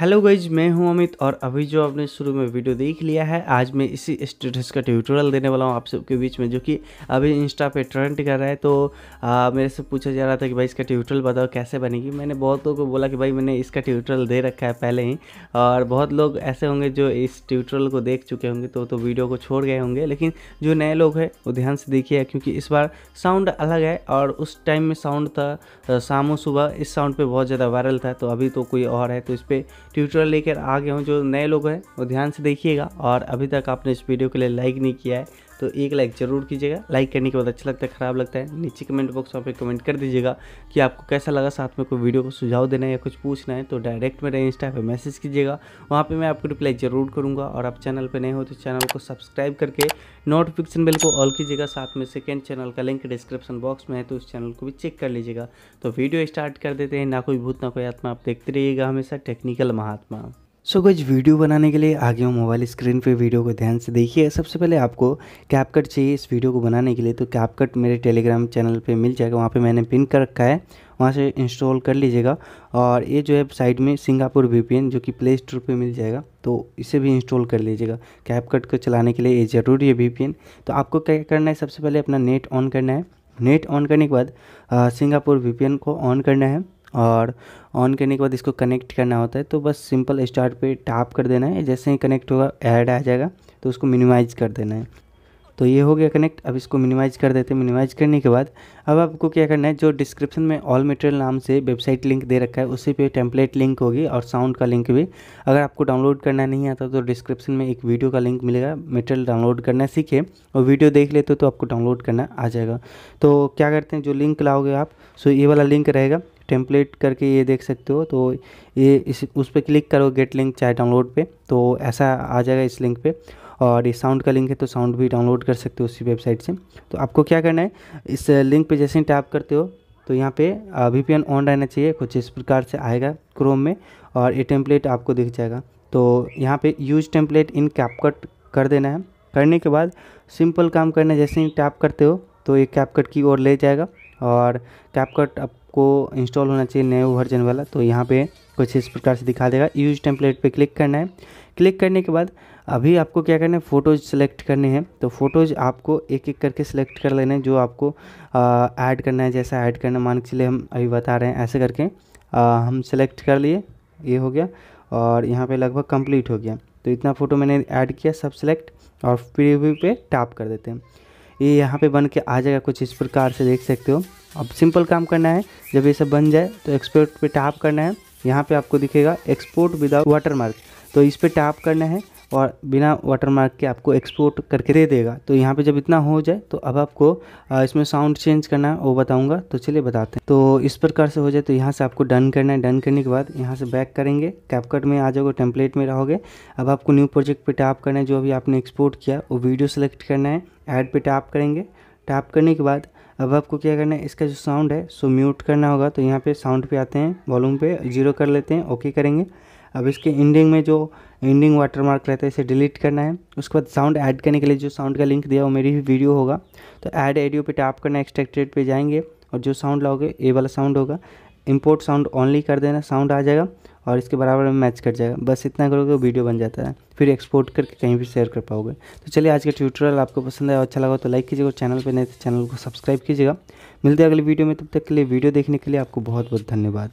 hello guys मैं हूं अमित और अभी जो आपने शुरू में वीडियो देख लिया है आज मैं इसी स्टेटस का ट्यूटोरियल देने वाला हूं आप सबके बीच में जो कि अभी इंस्टा पे ट्रेंड कर रहा है तो आ, मेरे से पूछा जा रहा था कि भाई इसका ट्यूटोरियल बताओ कैसे बनेगी मैंने बहुत लोगों को बोला कि भाई मैंने इसका ट्यूटोरियल दे रखा है पहले ही और बहुत लोग ऐसे होंगे जो इस ट्यूटोरियल को देख चुके होंगे तो तो वीडियो को छोड़ गए होंगे लेकिन जो नए लोग हैं वो ध्यान से देखिए क्योंकि इस बार साउंड अलग है और उस टाइम में साउंड था शामों सुबह इस साउंड पर बहुत ज़्यादा वायरल था तो अभी तो कोई और है तो इस पर ट्यूटोरियल लेकर आ गया हूँ जो नए लोग हैं वो ध्यान से देखिएगा और अभी तक आपने इस वीडियो के लिए लाइक नहीं किया है तो एक लाइक ज़रूर कीजिएगा लाइक करने के बाद अच्छा लगता है ख़राब लगता है नीचे कमेंट बॉक्स में कमेंट कर दीजिएगा कि आपको कैसा लगा साथ में कोई वीडियो को सुझाव देना है या कुछ पूछना है तो डायरेक्ट मेरे इंस्टा पर मैसेज कीजिएगा वहाँ पर मैं आपको रिप्लाई ज़रूर करूँगा और आप चैनल पर नए हो तो चैनल को सब्सक्राइब करके नोटिफिकेशन बिल को ऑल कीजिएगा साथ में सेकेंड चैनल का लिंक डिस्क्रिप्शन बॉक्स में है तो उस चैनल को भी चेक कर लीजिएगा तो वीडियो स्टार्ट कर देते हैं ना कोई भूत ना कोई आत्मा आप देखते रहिएगा हमेशा टेक्निकल महात्मा सो so, कुछ वीडियो बनाने के लिए आगे हूँ मोबाइल स्क्रीन पे वीडियो को ध्यान से देखिए सबसे पहले आपको कैपकट चाहिए इस वीडियो को बनाने के लिए तो कैपकट मेरे टेलीग्राम चैनल पे मिल जाएगा वहाँ पे मैंने पिन कर रखा है वहाँ से इंस्टॉल कर लीजिएगा और ये जो है साइड में सिंगापुर वी जो कि प्ले स्टोर पर मिल जाएगा तो इसे भी इंस्टॉल कर लीजिएगा कैपकट को चलाने के लिए ये ज़रूरी है वी तो आपको क्या करना है सबसे पहले अपना नेट ऑन करना है नेट ऑन करने के बाद सिंगापुर वी को ऑन करना है और ऑन करने के बाद इसको कनेक्ट करना होता है तो बस सिंपल स्टार्ट पे टैप कर देना है जैसे ही कनेक्ट होगा ऐड आ जाएगा तो उसको मिनिमाइज कर देना है तो ये हो गया कनेक्ट अब इसको मिनिमाइज कर देते हैं मिनिमाइज करने के बाद अब आपको क्या करना है जो डिस्क्रिप्शन में ऑल मटेरियल नाम से वेबसाइट लिंक दे रखा है उसी पे टेम्पलेट लिंक होगी और साउंड का लिंक भी अगर आपको डाउनलोड करना नहीं आता तो डिस्क्रिप्शन में एक वीडियो का लिंक मिलेगा मटेरियल डाउनलोड करना सीखे और वीडियो देख लेते हो तो आपको डाउनलोड करना आ जाएगा तो क्या करते हैं जो लिंक लाओगे आप सो ये वाला लिंक रहेगा टेम्पलेट करके ये देख सकते हो तो ये इस उस पर क्लिक करो गेट लिंक चाहे डाउनलोड पे तो ऐसा आ जाएगा इस लिंक पे और ये साउंड का लिंक है तो साउंड भी डाउनलोड कर सकते हो उसी वेबसाइट से तो आपको क्या करना है इस लिंक पे जैसे ही टैप करते हो तो यहाँ पे वी पी ऑन रहना चाहिए कुछ इस प्रकार से आएगा क्रोम में और ये टेम्पलेट आपको दिख जाएगा तो यहाँ पर यूज टेम्पलेट इन कैपकट कर देना है करने के बाद सिंपल काम करना जैसे ही टैप करते हो तो ये कैपकट की ओर ले जाएगा और कैपकट आपको इंस्टॉल होना चाहिए न्यू वर्जन वाला तो यहाँ पे कुछ इस प्रकार से दिखा देगा यूज टेम्पलेट पे क्लिक करना है क्लिक करने के बाद अभी आपको क्या करना है फ़ोटोज़ सेलेक्ट करने हैं तो फ़ोटोज़ आपको एक एक करके सेलेक्ट कर लेना है जो आपको ऐड करना है जैसा ऐड करना मान के चलिए हम अभी बता रहे हैं ऐसे करके आ, हम सेलेक्ट कर लिए ये हो गया और यहाँ पे लगभग कंप्लीट हो गया तो इतना फ़ोटो मैंने ऐड किया सब सेलेक्ट और प्रीव्यू पे टैप कर देते हैं ये यहाँ पे बन के आ जाएगा कुछ इस प्रकार से देख सकते हो अब सिंपल काम करना है जब ये सब बन जाए तो एक्सपोर्ट पे टैप करना है यहाँ पे आपको दिखेगा एक्सपोर्ट विदाउट वाटर मार्क तो इस पर टैप करना है और बिना वाटरमार्क के आपको एक्सपोर्ट करके दे देगा तो यहाँ पे जब इतना हो जाए तो अब आपको इसमें साउंड चेंज करना है वो बताऊँगा तो चलिए बताते हैं तो इस प्रकार से हो जाए तो यहाँ से आपको डन करना है डन करने के बाद यहाँ से बैक करेंगे कैपकट में आ जाओगे टेम्पलेट में रहोगे अब आपको न्यू प्रोजेक्ट पर टैप करना है जो अभी आपने एक्सपोर्ट किया वो वीडियो सेलेक्ट करना है ऐड पर टैप करेंगे टैप करने के बाद अब आपको क्या करना है इसका जो साउंड है सो म्यूट करना होगा तो यहाँ पे साउंड पे आते हैं वॉल्यूम पे जीरो कर लेते हैं ओके करेंगे अब इसके एंडिंग में जो एंडिंग वाटर मार्क रहता है इसे डिलीट करना है उसके बाद साउंड ऐड करने के लिए जो साउंड का लिंक दिया वो मेरी ही वीडियो होगा तो ऐड एडियो पे टैप करना एक्सट्रैक्टेड पे जाएंगे और जो साउंड लाओगे ए वाला साउंड होगा इम्पोर्ट साउंड ऑनली कर देना साउंड आ जाएगा और इसके बराबर में मैच कर जाएगा बस इतना करोगे वीडियो बन जाता है फिर एक्सपोर्ट करके कहीं भी शेयर कर पाओगे तो चलिए आज का ट्यूटोरियल आपको पसंद आया अच्छा लगा तो लाइक कीजिएगा चैनल पर नहीं तो चैनल को सब्सक्राइब कीजिएगा मिलते हैं अगले वीडियो में तब तक के लिए वीडियो देखने के लिए आपको बहुत बहुत धन्यवाद